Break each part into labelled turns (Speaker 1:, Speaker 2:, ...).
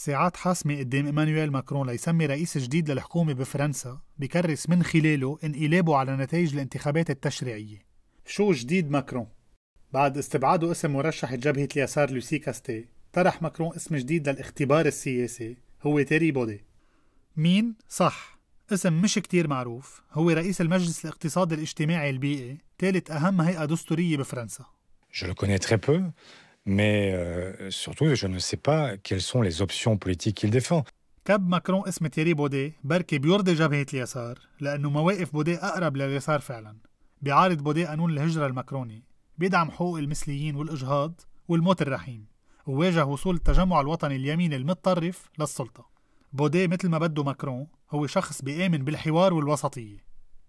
Speaker 1: ساعات حاسمة قدام إيمانويل ماكرون ليسمي رئيس جديد للحكومة بفرنسا بكرس من خلاله انقلابه على نتائج الانتخابات التشريعية شو جديد ماكرون؟ بعد استبعاده اسم مرشح جبهة اليسار لوسي كاستي طرح ماكرون اسم جديد للاختبار السياسي هو تيري بودي مين؟ صح اسم مش كتير معروف هو رئيس المجلس الاقتصادي الاجتماعي البيئي ثالث أهم هيئة دستورية بفرنسا
Speaker 2: Je le connais très peu, mais euh, surtout, je ne sais pas quelles sont les options politiques qu'il défend.
Speaker 1: كب ماكرون اسم تيري بودي بركي بيرضي جبهة اليسار لأنه مواقف بودي أقرب لليسار فعلا بيعارض بودي قانون الهجرة المكروني بيدعم حقوق المثليين والإجهاض والموت الرحيم وواجه وصول التجمع الوطني اليميني المتطرف للسلطة بودي مثل ما بده ماكرون هو شخص بيآمن بالحوار والوسطية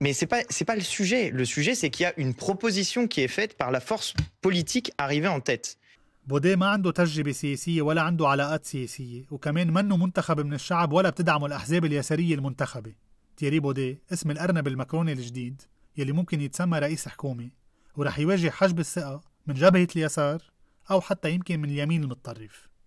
Speaker 2: Mais ce n'est pas, pas le sujet. Le sujet, c'est qu'il y a une
Speaker 1: proposition
Speaker 2: qui est faite par la force
Speaker 1: politique arrivée en tête. بودي ما عنده تجربة سياسية ولا عنده علاقات سياسية وكمان منه منتخب من الشعب ولا بتدعمه الأحزاب اليسارية المنتخبة تيري بودي اسم الأرنب المكروني الجديد يلي ممكن يتسمى رئيس حكومة ورح يواجه حجب الثقة من جبهة اليسار أو حتى يمكن من اليمين المتطرف